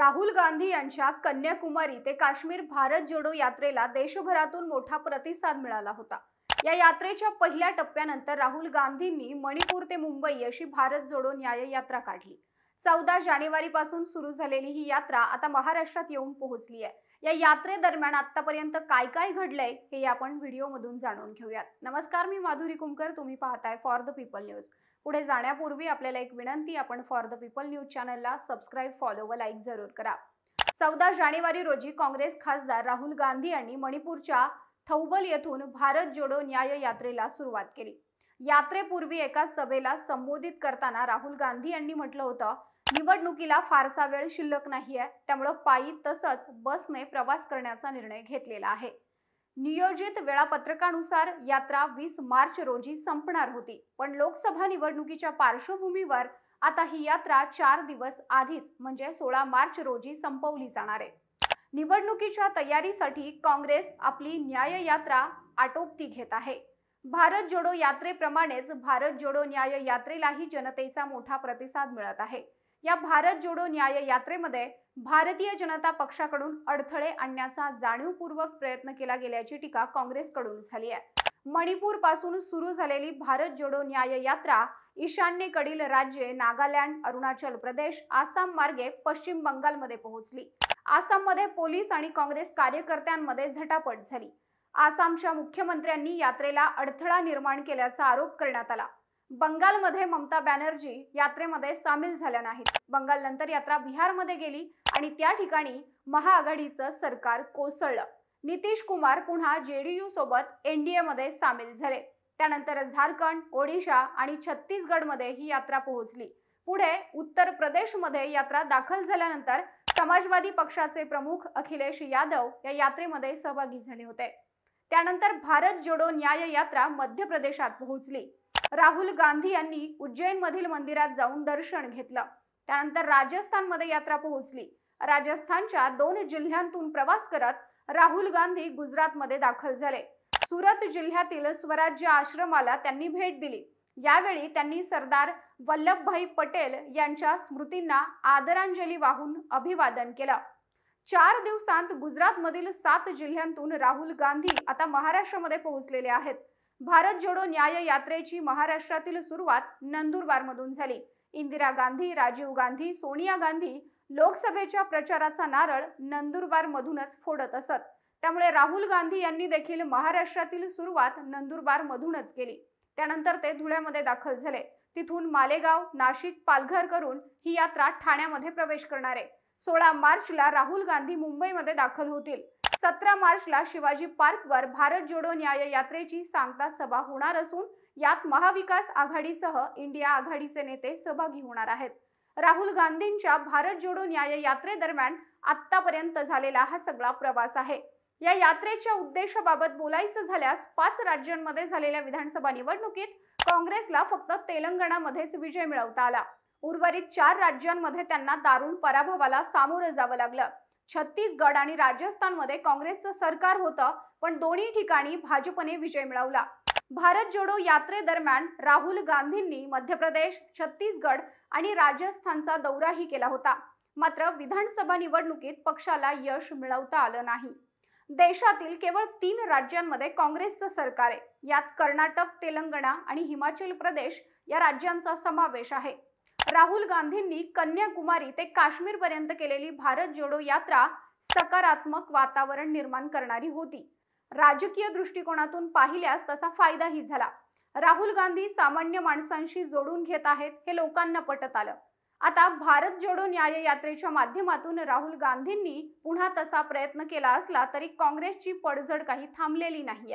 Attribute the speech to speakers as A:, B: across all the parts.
A: राहुल गांधी यांच्या कन्याकुमारी ते काश्मीर भारत जोडो यात्रेला देशभरातून मोठा प्रतिसाद मिळाला होता या यात्रेच्या पहिल्या टप्प्यानंतर राहुल गांधींनी मणिपूर ते मुंबई अशी भारत जोडो न्याय यात्रा काढली चौदा जानेवारी पासून सुरू झालेली ही यात्रा आता महाराष्ट्रात येऊन पोहोचली आहे या यात्रेदरम्यान आतापर्यंत काय काय घडलंय हे आपण व्हिडिओ मधून जाणून घेऊयात नमस्कार मी माधुरी कुमकर तुम्ही पाहताय फॉर द पीपल न्यूज पुढे जाण्यापूर्वी आपल्याला एक विनंती आपण फॉर द पीपल न्यूज चॅनलला सबस्क्राईब फॉलो व लाईक जरूर करा चौदा जानेवारी रोजी काँग्रेस खासदार राहुल गांधी यांनी मणिपूरच्या थौबल येथून भारत जोडो न्याय यात्रेला सुरुवात केली यात्रेपूर्वी एका सभेला संबोधित करताना राहुल गांधी यांनी म्हटलं होतं निवडणुकीला फारसा वेळ शिल्लक नाहीये त्यामुळं पायी तसंच बसने प्रवास करण्याचा निर्णय घेतलेला आहे नियोजित वेळापत्रकानुसार यात्रा वीस मार्च रोजी संपणार होती पण लोकसभा निवडणुकीच्या पार्श्वभूमीवर आता ही यात्रा चार दिवस आधीच म्हणजे सोळा मार्च रोजी संपवली जाणार आहे निवडणुकीच्या तयारीसाठी काँग्रेस आपली न्याय यात्रा आटोपती घेत आहे भारत जोडो यात्रेप्रमाणेच भारत जोडो न्याय यात्रेलाही जनतेचा मोठा प्रतिसाद मिळत आहे या भारत जोडो न्याय यात्रेमध्ये भारतीय जनता पक्षाकडून अडथळे आणण्याचा जाणीवपूर्वक प्रयत्न केला गेल्याची टीका काँग्रेसकडून झाली आहे मणिपूर पासून सुरू झालेली भारत जोडो न्याय यात्रा ईशान्येकडील राज्ये नागालँड अरुणाचल प्रदेश आसाम मार्गे पश्चिम बंगालमध्ये पोहोचली आसाममध्ये पोलीस आणि काँग्रेस कार्यकर्त्यांमध्ये झटापट झाली आसामच्या मुख्यमंत्र्यांनी यात्रेला अडथळा निर्माण केल्याचा आरोप करण्यात आला बंगालमध्ये ममता बॅनर्जी यात्रेमध्ये सामील झाल्या नाहीत नंतर यात्रा बिहारमध्ये गेली आणि त्या ठिकाणी महाआघाडीचं सरकार कोसळलं नितीश कुमार पुन्हा यू सोबत एनडीएमध्ये सामील झाले त्यानंतर झारखंड ओडिशा आणि छत्तीसगडमध्ये ही यात्रा पोहोचली पुढे उत्तर प्रदेशमध्ये यात्रा दाखल झाल्यानंतर समाजवादी पक्षाचे प्रमुख अखिलेश यादव या यात्रेमध्ये सहभागी झाले होते त्यानंतर भारत जोडो न्याय यात्रा मध्य प्रदेशात पोहोचली राहुल गांधी यांनी उज्जैनमधील मंदिरात जाऊन दर्शन घेतलं त्यानंतर राजस्थानमध्ये यात्रा पोहोचली राजस्थानच्या दोन जिल्ह्यांतून प्रवास करत राहुल गांधी गुजरातमध्ये दाखल झाले सुरत जिल्ह्यातील स्वराज्य आश्रमाला त्यांनी भेट दिली यावेळी त्यांनी सरदार वल्लभभाई पटेल यांच्या स्मृतींना आदरांजली वाहून अभिवादन केलं चार दिवसांत गुजरातमधील सात जिल्ह्यांतून राहुल गांधी आता महाराष्ट्रामध्ये पोहोचलेले आहेत भारत जोडो न्याय यात्रेची महाराष्ट्रातील सुरुवात नंदुरबारमधून झाली इंदिरा गांधी राजीव गांधी सोनिया गांधी लोकसभेच्या प्रचाराचा नारळ नंदुरबारमधूनच फोडत असत त्यामुळे राहुल गांधी यांनी देखील महाराष्ट्रातील सुरुवात नंदुरबारमधूनच केली त्यानंतर ते धुळ्यामध्ये दाखल झाले तिथून मालेगाव नाशिक पालघर करून ही यात्रा ठाण्यामध्ये प्रवेश करणार आहे सोळा मार्चला राहुल गांधी मुंबईमध्ये दाखल होतील सतरा मार्चला शिवाजी पार्कवर भारत जोडो न्याय यात्रेची सांगता सभा होणार असून यात महाविकास आघाडीसह इंडिया आघाडीचे नेते सहभागी होणार आहेत राहुल गांधींच्या भारत जोडो न्याय यात्रेदरम्यान आतापर्यंत झालेला हा सगळा प्रवास आहे या यात्रेच्या उद्देशाबाबत बोलायचं झाल्यास पाच राज्यांमध्ये झालेल्या विधानसभा निवडणुकीत काँग्रेसला फक्त तेलंगणामध्येच विजय मिळवता आला उर्वरित चार राज्यांमध्ये त्यांना दारुण पराभवाला सामोरं जावं लागलं छत्तीसगड आणि राजस्थानमध्ये काँग्रेसचं सरकार होतं पण दोन्ही ठिकाणी भाजपने विजय मिळवला भारत जोडो यात्रेदरम्यान राहुल गांधींनी मध्य प्रदेश छत्तीसगड आणि राजस्थानचा दौराही केला होता मात्र विधानसभा निवडणुकीत पक्षाला यश मिळवता आलं नाही देशातील केवळ तीन राज्यांमध्ये काँग्रेसचं सरकार आहे यात कर्नाटक तेलंगणा आणि हिमाचल प्रदेश या राज्यांचा समावेश आहे राहुल गांधींनी कन्याकुमारी ते काश्मीरपर्यंत केलेली भारत जोडो यात्रा सकारात्मक वातावरण निर्माण करणारी होती राजकीय दृष्टिकोनातून पाहिल्यास तसा फायदाही झाला राहुल गांधी सामान्य माणसांशी जोडून घेत आहेत हे लोकांना पटत आलं आता भारत जोडो न्याय यात्रेच्या माध्यमातून राहुल गांधींनी पुन्हा तसा प्रयत्न केला असला तरी काँग्रेसची पडझड काही थांबलेली नाही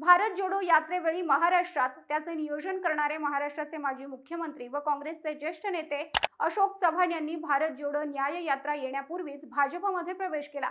A: भारत जोडो यात्रेवेळी महाराष्ट्रात त्याचे नियोजन करणारे महाराष्ट्राचे माजी मुख्यमंत्री व काँग्रेसचे ज्येष्ठ नेते अशोक चव्हाण यांनी भारत जोडो न्याय यात्रा येण्यापूर्वीच भाजपमध्ये प्रवेश केला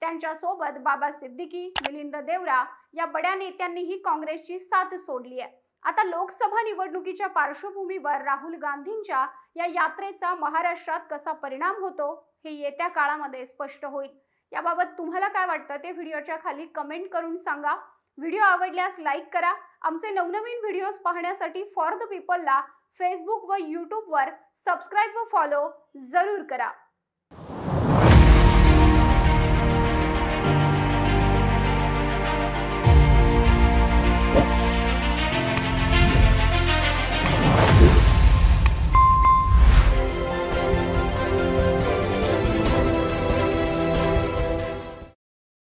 A: त्यांच्या सोबत बाबा सिद्दीकी मिलिंद देवरा या बड्या नेत्यांनीही काँग्रेसची साथ सोडली आहे आता लोकसभा निवडणुकीच्या पार्श्वभूमीवर राहुल गांधींच्या या यात्रेचा महाराष्ट्रात कसा परिणाम होतो हे येत्या काळामध्ये स्पष्ट होईल याबाबत तुम्हाला काय वाटतं ते व्हिडिओच्या खाली कमेंट करून सांगा व्हिडिओ आवडल्यास लाईक करा आमचे नवनवीन व्हिडिओज पाहण्यासाठी फॉर द पीपलला फेसबुक व यूट्यूबवर सबस्क्राईब व फॉलो जरूर करा